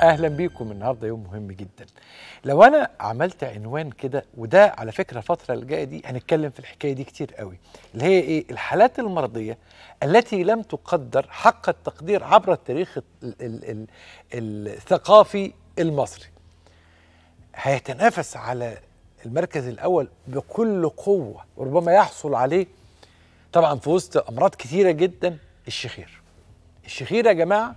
اهلا بيكم النهارده يوم مهم جدا لو انا عملت عنوان كده وده على فكره الفتره اللي جايه دي هنتكلم في الحكايه دي كتير قوي اللي هي ايه الحالات المرضيه التي لم تقدر حق التقدير عبر التاريخ الـ الـ الـ الثقافي المصري هيتنافس على المركز الاول بكل قوه وربما يحصل عليه طبعا في وسط امراض كتيره جدا الشخير الشخير يا جماعه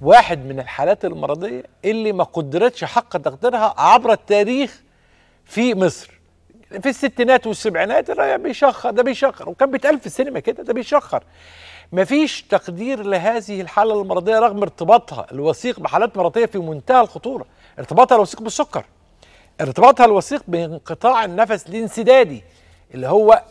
واحد من الحالات المرضيه اللي ما قدرتش حق تقديرها عبر التاريخ في مصر في الستينات والسبعينات بيشخر ده بيشخر وكان بيتقال في السينما كده ده بيشخر مفيش تقدير لهذه الحاله المرضيه رغم ارتباطها الوثيق بحالات مرضيه في منتهى الخطوره ارتباطها الوثيق بالسكر ارتباطها الوثيق بانقطاع النفس الانسدادي اللي هو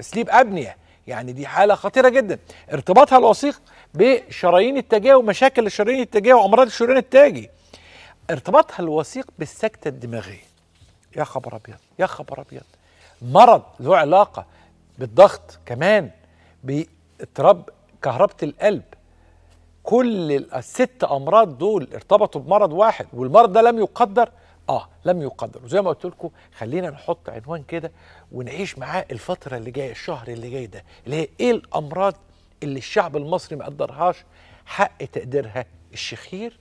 سليب ابنيه يعني دي حاله خطيره جدا ارتباطها الوثيق بشرايين التاجيه ومشاكل الشرايين التاجيه وامراض الشريان التاجي ارتباطها الوثيق بالسكته الدماغيه يا خبر ابيض يا خبر ابيض مرض له علاقه بالضغط كمان باضطراب كهربه القلب كل الست امراض دول ارتبطوا بمرض واحد والمرض ده لم يقدر اه لم يقدر وزي ما قلت لكم خلينا نحط عنوان كده ونعيش معاه الفتره اللي جايه الشهر اللي جاي ده اللي هي ايه الامراض اللي الشعب المصري ما قدرهاش حق تقديرها الشخير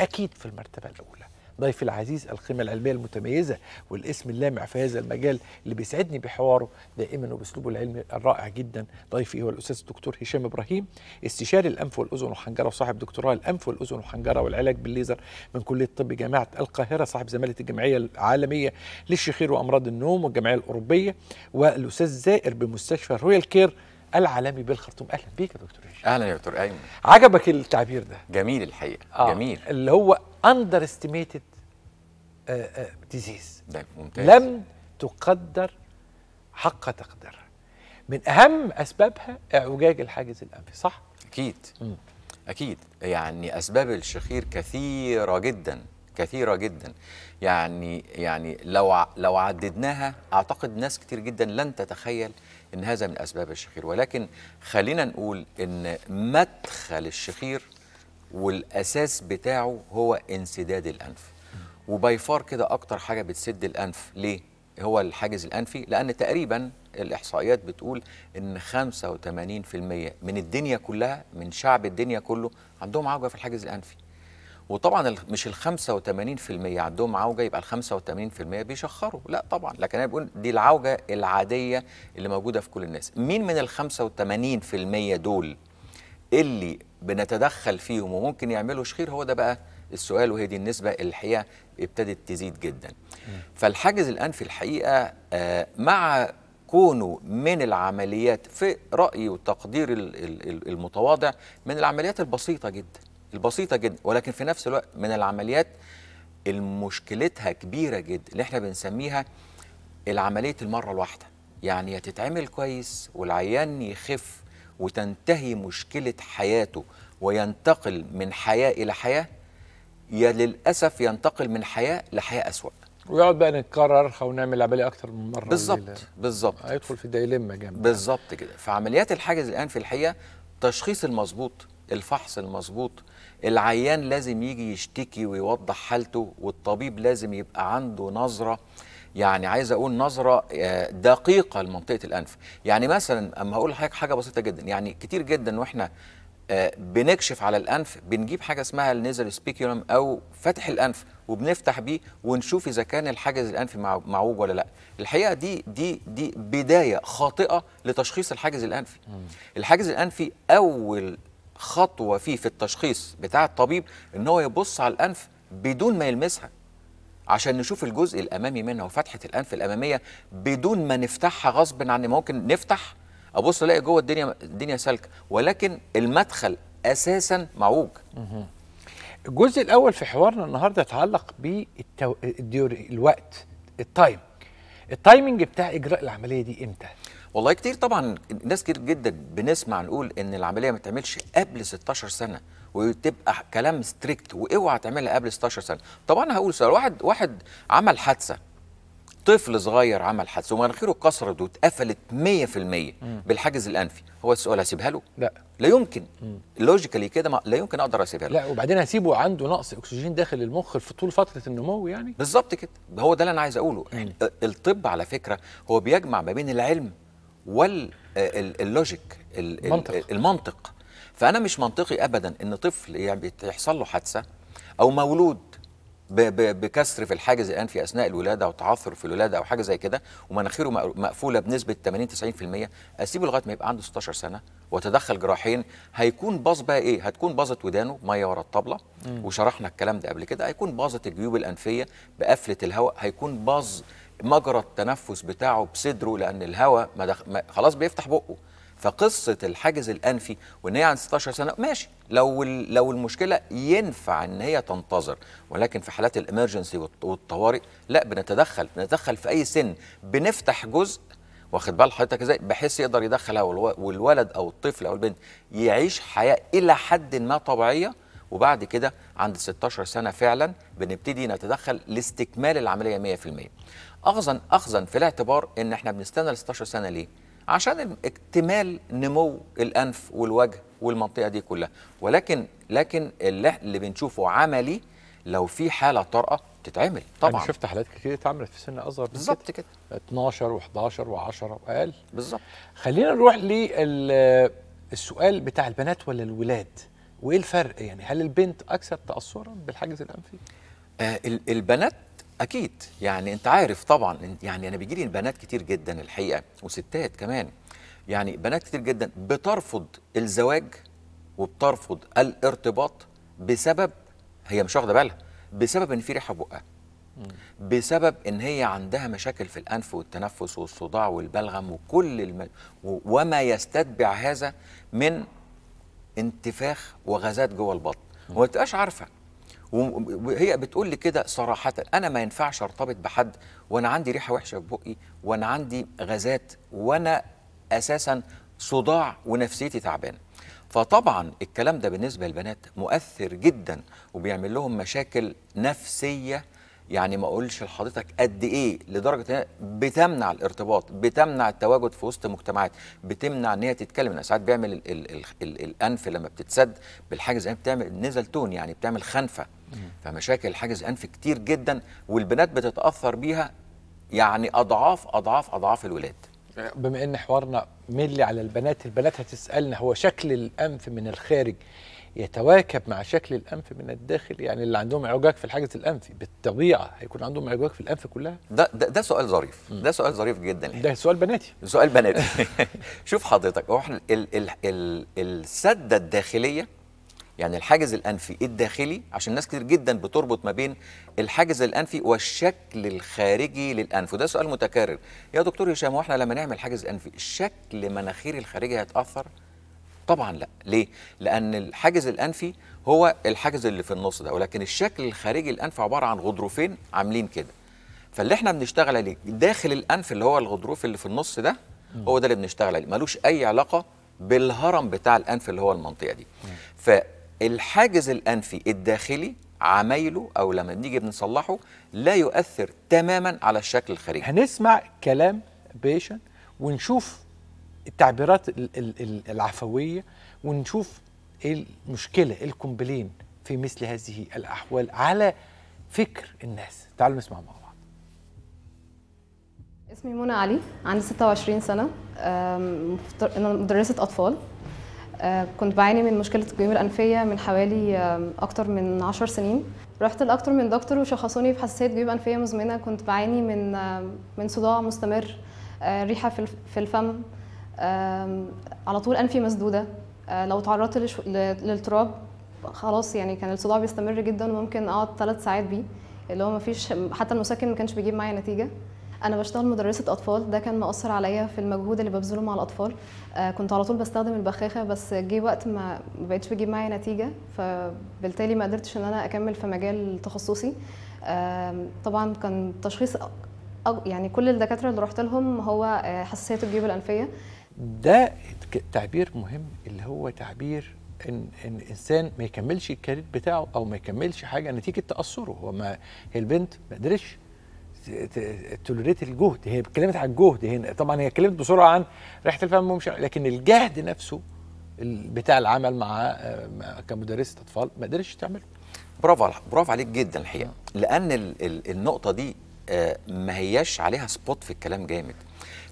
اكيد في المرتبه الاولى ضيفي العزيز القيمة العلمية المتميزة والاسم اللامع في هذا المجال اللي بيسعدني بحواره دائما وبأسلوبه العلمي الرائع جدا ضيفي هو الأستاذ الدكتور هشام إبراهيم استشاري الأنف والأذن والحنجرة وصاحب دكتوراه الأنف والأذن والحنجرة والعلاج بالليزر من كلية طب جامعة القاهرة صاحب زمالة الجمعية العالمية للشخير وأمراض النوم والجمعية الأوروبية والأستاذ زائر بمستشفى رويال كير العالمي بالخرطوم اهلا بيك يا دكتور هشام اهلا يا دكتور ايمن عجبك التعبير ده جميل الحقيقه آه. جميل اللي هو اندر استيميتد آه، آه، ديزيز ممتاز. لم تقدر حق تقديرها من اهم اسبابها اعوجاج الحاجز الانفي صح اكيد اكيد يعني اسباب الشخير كثيره جدا كثيره جدا يعني يعني لو لو عددناها اعتقد ناس كتير جدا لن تتخيل ان هذا من اسباب الشخير ولكن خلينا نقول ان مدخل الشخير والاساس بتاعه هو انسداد الانف وباي فار كده اكتر حاجه بتسد الانف ليه هو الحاجز الانفي لان تقريبا الاحصائيات بتقول ان 85% من الدنيا كلها من شعب الدنيا كله عندهم عوجه في الحاجز الانفي وطبعا مش ال 85% عندهم عوجه يبقى ال 85% بيشخروا لا طبعا لكن انا بقول دي العوجه العاديه اللي موجوده في كل الناس مين من ال 85% دول اللي بنتدخل فيهم وممكن يعملوا شخير هو ده بقى السؤال وهي دي النسبه الحقيقه ابتدت تزيد جدا فالحاجز الآن في الحقيقة آه، مع كونه من العمليات في رأيي وتقدير المتواضع من العمليات البسيطة جدا البسيطة جدا ولكن في نفس الوقت من العمليات المشكلتها كبيرة جدا اللي احنا بنسميها العملية المرة الواحدة يعني تتعمل كويس والعيان يخف وتنتهي مشكلة حياته وينتقل من حياة إلى حياة يا للاسف ينتقل من حياه لحياه اسوء ويقعد بقى نتكرر او نعمل عمليه اكتر من مره بالظبط بالظبط هيدخل في دايلما جامد بالظبط كده فعمليات الحاجز الان في الحقيقه التشخيص المظبوط الفحص المظبوط العيان لازم يجي يشتكي ويوضح حالته والطبيب لازم يبقى عنده نظره يعني عايز اقول نظره آه، دقيقه لمنطقه الانف يعني مثلا اما اقول لحضرتك حاجه بسيطه جدا يعني كتير جدا واحنا آه، بنكشف على الانف بنجيب حاجه اسمها النيزر سبيكيولم او فتح الانف وبنفتح بيه ونشوف اذا كان الحاجز الانفي معوج ولا لا الحقيقه دي دي دي بدايه خاطئه لتشخيص الحاجز الانفي الحاجز الانفي اول خطوه فيه في التشخيص بتاع الطبيب ان هو يبص على الانف بدون ما يلمسها عشان نشوف الجزء الامامي منها وفتحه الانف الاماميه بدون ما نفتحها غصب عن ممكن نفتح ابص الاقي جوه الدنيا الدنيا سالكه ولكن المدخل اساسا معوج الجزء الاول في حوارنا النهارده يتعلق بالديور الوقت التايم التايمنج بتاع اجراء العمليه دي امتى والله كتير طبعا ناس كتير جدا بنسمع نقول ان العمليه ما تعملش قبل 16 سنه وتبقى كلام ستريكت واوعى تعملها قبل 16 سنه طبعا هقول سؤال واحد واحد عمل حادثه طفل صغير عمل حادثه ومناخيره اتكسرت واتقفلت 100% بالحاجز الانفي هو السؤال هسيبها له لا لا يمكن لوجيكالي كده لا يمكن اقدر اسيبها له لا وبعدين هسيبه عنده نقص اكسجين داخل المخ في طول فتره النمو يعني بالظبط كده هو ده اللي انا عايز اقوله مم. آه، الطب على فكره هو بيجمع ما بين العلم واللوجيك آه، المنطق آه، المنطق فانا مش منطقي ابدا ان طفل يعني بيحصل له حادثه او مولود بكسر في الحاجز الان في اثناء الولاده او تعثر في الولاده او حاجه زي كده ومناخيره مقفوله بنسبه 80 90% اسيبه لغايه ما يبقى عنده 16 سنه وتدخل جراحين هيكون باظ بقى ايه؟ هتكون باظت ودانه ميه ورا الطبله وشرحنا الكلام ده قبل كده هيكون باظت الجيوب الانفيه بقفله الهواء هيكون باظ مجرى التنفس بتاعه بصدره لان الهواء ما خلاص بيفتح بقه فقصه الحاجز الانفي وان هي عن 16 سنه ماشي لو لو المشكله ينفع ان هي تنتظر ولكن في حالات الامرجنسي والطوارئ لا بنتدخل بنتدخل في اي سن بنفتح جزء واخد بال حضرتك ازاي بحيث يقدر يدخلها والولد او الطفل او البنت يعيش حياه الى حد ما طبيعيه وبعد كده عند 16 سنه فعلا بنبتدي نتدخل لاستكمال العمليه 100% اخذا اخذا في الاعتبار ان احنا بنستنى ل 16 سنه ليه عشان اكتمال نمو الانف والوجه والمنطقه دي كلها ولكن لكن اللي, اللي بنشوفه عملي لو في حاله طارئه تتعمل طبعا انا شفت حالات كتير اتعملت في سن اصغر بالظبط كده 12 و11 و10 واقل بالظبط خلينا نروح للسؤال بتاع البنات ولا الولاد وايه الفرق يعني هل البنت اكثر تاثرا بالحاجز الانفي آه البنات اكيد يعني انت عارف طبعا يعني انا بيجي لي بنات كتير جدا الحقيقه وستات كمان يعني بنات كتير جدا بترفض الزواج وبترفض الارتباط بسبب هي مش واخده بالها بسبب ان في ريحه بقها بسبب ان هي عندها مشاكل في الانف والتنفس والصداع والبلغم وكل الم... وما يستتبع هذا من انتفاخ وغازات جوه البطن وما تبقاش عارفه وهي بتقول لي كده صراحه انا ما ينفعش ارتبط بحد وانا عندي ريحه وحشه في بقي وانا عندي غازات وانا اساسا صداع ونفسيتي تعبانه فطبعا الكلام ده بالنسبه للبنات مؤثر جدا وبيعمل لهم مشاكل نفسيه يعني ما اقولش لحضرتك قد ايه لدرجه بتمنع الارتباط بتمنع التواجد في وسط مجتمعات بتمنع ان هي تتكلم ساعات بيعمل الـ الـ الـ الـ الانف لما بتتسد بالحاجه زي يعني بتعمل نزلتون يعني بتعمل خنفه فمشاكل حاجز انف كتير جدا والبنات بتتاثر بيها يعني اضعاف اضعاف اضعاف الولاد بما ان حوارنا ملي على البنات البنات هتسالنا هو شكل الانف من الخارج يتواكب مع شكل الانف من الداخل يعني اللي عندهم اعوجاج في الحاجز الانفي بالطبيعه هيكون عندهم اعوجاج في الانف كلها ده ده, ده سؤال ظريف ده سؤال ظريف جدا يعني. ده سؤال بناتي سؤال بناتي شوف حضرتك هو احنا السده الداخليه يعني الحاجز الانفي الداخلي عشان ناس كتير جدا بتربط ما بين الحاجز الانفي والشكل الخارجي للانف وده سؤال متكرر يا دكتور هشام واحنا لما نعمل حاجز انفي الشكل مناخير الخارجي هيتاثر طبعا لا ليه لان الحاجز الانفي هو الحاجز اللي في النص ده ولكن الشكل الخارجي الانف عباره عن غضروفين عاملين كده فاللي احنا بنشتغل عليه داخل الانف اللي هو الغضروف اللي في النص ده هو ده اللي بنشتغل عليه ملوش اي علاقه بالهرم بتاع الانف اللي هو المنطقه دي ف الحاجز الانفي الداخلي عمايله او لما بنيجي بنصلحه لا يؤثر تماما على الشكل الخارجي هنسمع كلام بيشن ونشوف التعبيرات العفويه ونشوف ايه المشكله الكومبلين في مثل هذه الاحوال على فكر الناس تعالوا نسمع مع بعض اسمي منى علي عندي 26 سنه مدرسه اطفال آه، كنت بعاني من مشكلة الجيوم الأنفية من حوالي آه، أكتر من عشر سنين رحت لأكتر من دكتور وشخصوني بحساسية جيوب أنفية مزمنة كنت بعاني من آه، من صداع مستمر ريحة في الفم على طول أنفي مسدودة لو تعرضت للتراب خلاص يعني كان الصداع بيستمر جدا وممكن أقعد ثلاث ساعات بيه اللي هو مفيش حتى المسكن ما كانش بيجيب معايا نتيجة انا بشتغل مدرسه اطفال ده كان مأثر عليا في المجهود اللي ببذله مع الاطفال آه كنت على طول بستخدم البخاخه بس جه وقت ما ما بقتش بجيب معايا نتيجه فبالتالي ما قدرتش ان انا اكمل في مجال تخصصي آه طبعا كان تشخيص يعني كل الدكاتره اللي رحت لهم هو آه، حساسيه الجيوب الانفيه ده تعبير مهم اللي هو تعبير ان ان الانسان ما يكملش الكارير بتاعه او ما يكملش حاجه نتيجه تاثره هو ما هي البنت ما قدرتش توليريت الجهد هي اتكلمت عن الجهد هنا طبعا هي اتكلمت بسرعه عن ريحه الفم ومش لكن الجهد نفسه بتاع العمل آه، مع كمدرسه اطفال ما قدرتش تعمله برافو برافو عليك جدا الحقيقه لان النقطه دي آه، ما هياش عليها سبوت في الكلام جامد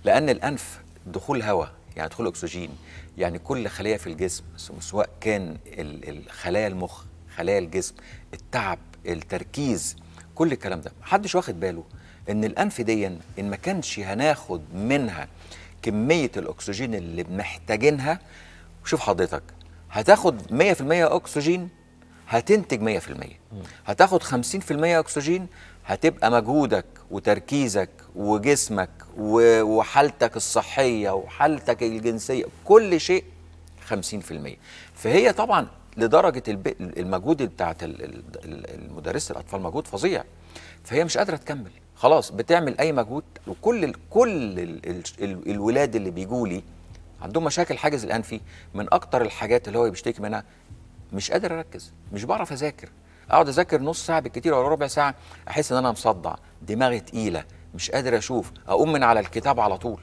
لان الانف دخول هواء يعني دخول اكسجين يعني كل خليه في الجسم سواء كان الخلايا المخ خلايا الجسم التعب التركيز كل الكلام ده محدش واخد باله ان الانف دي ان ما كانش هناخد منها كميه الاكسجين اللي محتاجينها شوف حضرتك هتاخد 100% اكسجين هتنتج 100% هتاخد 50% اكسجين هتبقى مجهودك وتركيزك وجسمك وحالتك الصحيه وحالتك الجنسيه كل شيء 50% فهي طبعا لدرجه المجهود بتاعت المدرسه الاطفال مجهود فظيع فهي مش قادره تكمل خلاص بتعمل اي مجهود وكل الـ كل الـ الـ الولاد اللي بيجوا لي عندهم مشاكل حاجز الانفي من اكتر الحاجات اللي هو بيشتكي منها مش قادر اركز مش بعرف اذاكر اقعد اذاكر نص ساعه بالكتير او ربع ساعه احس ان انا مصدع دماغي تقيله مش قادر اشوف اقوم من على الكتاب على طول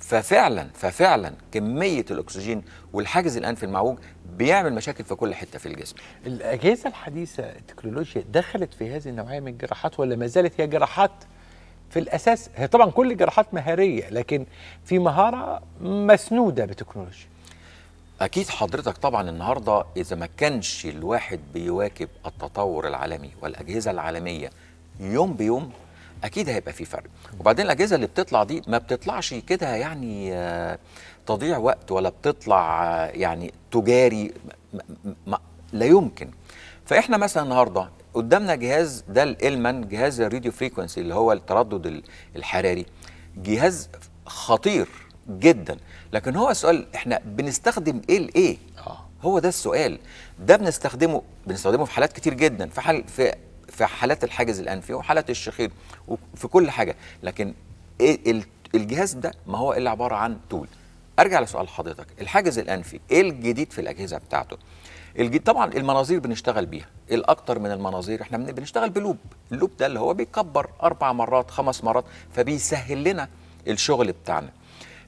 ففعلا ففعلا كميه الاكسجين والحاجز الانفي المعوج بيعمل مشاكل في كل حته في الجسم. الاجهزه الحديثه التكنولوجيا دخلت في هذه النوعيه من الجراحات ولا ما زالت هي جراحات في الاساس هي طبعا كل الجراحات مهاريه لكن في مهاره مسنوده بتكنولوجيا. اكيد حضرتك طبعا النهارده اذا ما كانش الواحد بيواكب التطور العالمي والاجهزه العالميه يوم بيوم اكيد هيبقى في فرق وبعدين الاجهزه اللي بتطلع دي ما بتطلعش كده يعني آه، تضيع وقت ولا بتطلع آه، يعني تجاري لا يمكن فاحنا مثلا النهارده قدامنا جهاز ده الالمن جهاز الراديو فريكونسي اللي هو التردد الحراري جهاز خطير جدا لكن هو السؤال احنا بنستخدم ايه لايه آه. هو ده السؤال ده بنستخدمه بنستخدمه في حالات كتير جدا في حال في في حالات الحاجز الانفي وحالات الشخير وفي كل حاجه لكن إيه الجهاز ده ما هو الا عباره عن تول ارجع لسؤال حضرتك الحاجز الانفي ايه الجديد في الاجهزه بتاعته الجديد طبعا المناظير بنشتغل بيها إيه الاكتر من المناظير احنا بنشتغل بلوب اللوب ده اللي هو بيكبر اربع مرات خمس مرات فبيسهل لنا الشغل بتاعنا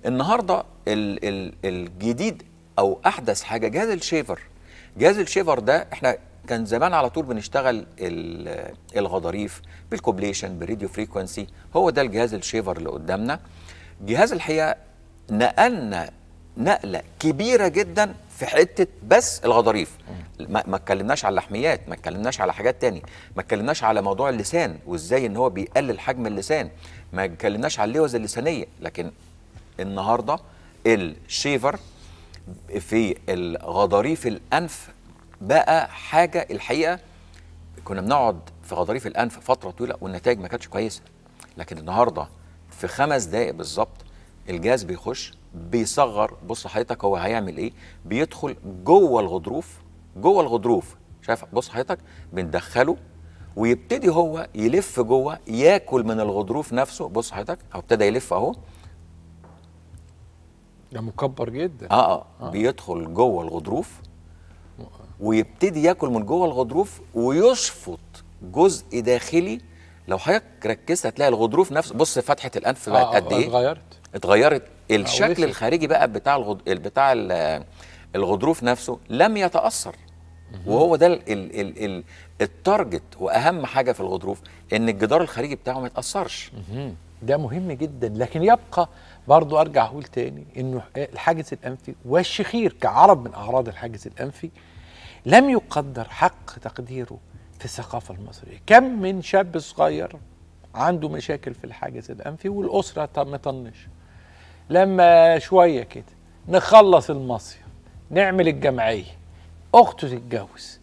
النهارده ال ال الجديد او احدث حاجه جهاز الشيفر جهاز الشيفر ده احنا كان زمان على طول بنشتغل الغضاريف بالكوبليشن بالراديو فريكونسي هو ده الجهاز الشيفر اللي قدامنا جهاز الحقيقه نقلنا نقله كبيره جدا في حته بس الغضاريف ما اتكلمناش على اللحميات ما اتكلمناش على حاجات تاني ما اتكلمناش على موضوع اللسان وازاي ان هو بيقلل حجم اللسان ما اتكلمناش على اللوز اللسانيه لكن النهارده الشيفر في الغضاريف الانف بقى حاجه الحقيقه كنا بنقعد في غضاريف الانف فتره طويله والنتائج ما كانتش كويسه لكن النهارده في خمس دقائق بالظبط الجهاز بيخش بيصغر بص حضرتك هو هيعمل ايه بيدخل جوه الغضروف جوه الغضروف شايف بص حضرتك بندخله ويبتدي هو يلف جوه ياكل من الغضروف نفسه بص حضرتك هو ابتدى يلف اهو ده مكبر جدا آه, اه, آه. بيدخل جوه الغضروف ويبتدي ياكل من جوه الغضروف ويشفط جزء داخلي لو حضرتك ركزت هتلاقي الغضروف نفسه بص فتحه الانف بقت آه،, آه قد ايه اتغيرت اتغيرت آه، الشكل الخارجي بقى بتاع الغض... بتاع الغضروف نفسه لم يتاثر وهو ده التارجت واهم حاجه في الغضروف ان الجدار الخارجي بتاعه ما يتاثرش ده مهم جدا لكن يبقى برضو ارجع اقول تاني انه الحاجز الانفي والشخير كعرب من اعراض الحاجز الانفي لم يقدر حق تقديره في الثقافة المصرية كم من شاب صغير عنده مشاكل في الحاجز الأنفي والأسرة مطنشة لما شوية كده نخلص المصيف نعمل الجمعية أخته تتجوز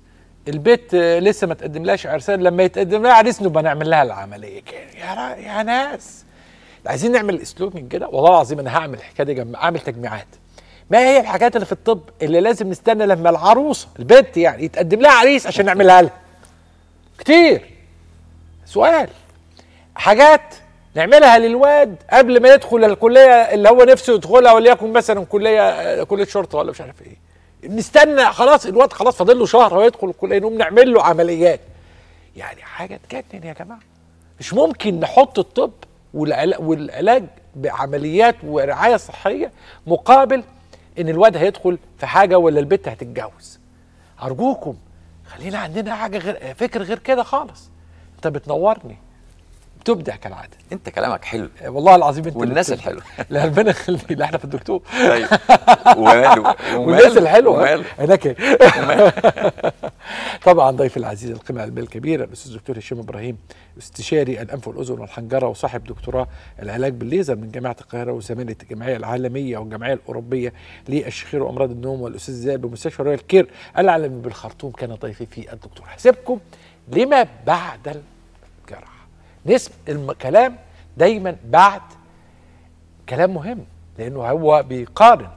البيت لسه ما لهاش عرسان لما يتقدم لها عرسان نبقى نعمل لها العملية كده يا, يا ناس عايزين نعمل اسلوب من كده والله العظيم انا هعمل حكاية دي اعمل تجميعات ما هي الحاجات اللي في الطب اللي لازم نستنى لما العروسه البنت يعني يتقدم لها عريس عشان نعملها لها كتير سؤال حاجات نعملها للواد قبل ما يدخل الكليه اللي هو نفسه يدخلها وليكن مثلا كليه كليه شرطه ولا مش عارف ايه نستنى خلاص الواد خلاص فاضل له شهر ويدخل الكليه نقوم نعمل له عمليات يعني حاجه تجنن يا جماعه مش ممكن نحط الطب والعلاج بعمليات ورعايه صحيه مقابل ان الواد هيدخل في حاجه ولا البت هتتجوز ارجوكم خلينا عندنا حاجه غير فكر غير كده خالص انت بتنورني تبدع كالعاده انت كلامك حلو آه، والله العظيم انت والناس الحلوه لا ربنا يخلي لا احنا في الدكتور طيب. وماله والناس الحلوه هناك إيه؟ طبعا ضيف العزيز القيمه العلميه الكبيره الاستاذ الدكتور هشام ابراهيم استشاري الانف والاذن والحنجره وصاحب دكتوراه العلاج بالليزر من جامعه القاهره وزميله الجمعيه العالميه والجمعيه الاوروبيه للشخير وامراض النوم والاستاذ زياد بمستشفى رويال كير العالمي بالخرطوم كان ضيفي في الدكتور حسبكم لما بعد نسب الكلام دايما بعد كلام مهم لانه هو بيقارن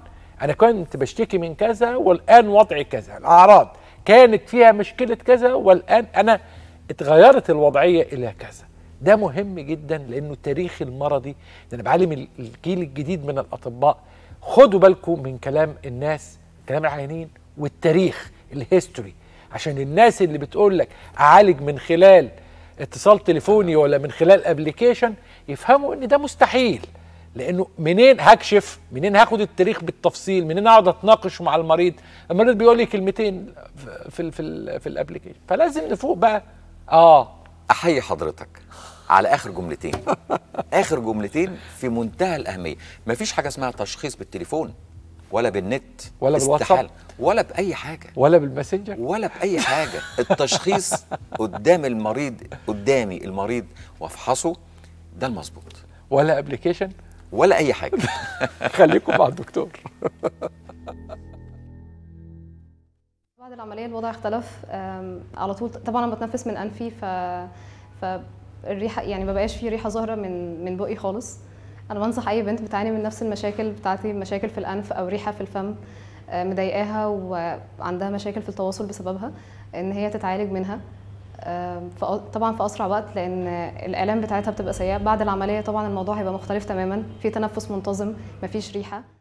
انا كنت بشتكي من كذا والان وضعي كذا الاعراض كانت فيها مشكله كذا والان انا اتغيرت الوضعيه الى كذا ده مهم جدا لانه التاريخ المرضي ده انا بعلم الجيل الجديد من الاطباء خدوا بالكم من كلام الناس كلام العيانين والتاريخ الهيستوري عشان الناس اللي بتقول لك اعالج من خلال اتصال تليفوني ولا من خلال ابلكيشن يفهموا ان ده مستحيل لانه منين هكشف منين هاخد التاريخ بالتفصيل منين اقعد اتناقش مع المريض المريض بيقول لي كلمتين في في في الابلكيشن فلازم نفوق بقى اه احيي حضرتك على اخر جملتين اخر جملتين في منتهى الاهميه مفيش حاجه اسمها تشخيص بالتليفون ولا بالنت ولا بالواتساب ولا باي حاجه ولا بالماسنجر ولا باي حاجه التشخيص قدام المريض قدامي المريض وافحصه ده المظبوط ولا ابلكيشن ولا اي حاجه خليكم مع الدكتور بعد العمليه الوضع اختلف على طول طبعا انا بتنفس من انفي ف فالريحه يعني ما بقاش في ريحه ظاهره من من بقي خالص انا بنصح اي بنت بتعاني من نفس المشاكل بتاعتي مشاكل في الانف او ريحه في الفم آه، مضايقاها وعندها مشاكل في التواصل بسببها ان هي تتعالج منها طبعا في اسرع وقت لان الالام بتاعتها بتبقى سيئه بعد العمليه طبعا الموضوع هيبقى مختلف تماما في تنفس منتظم مفيش ريحه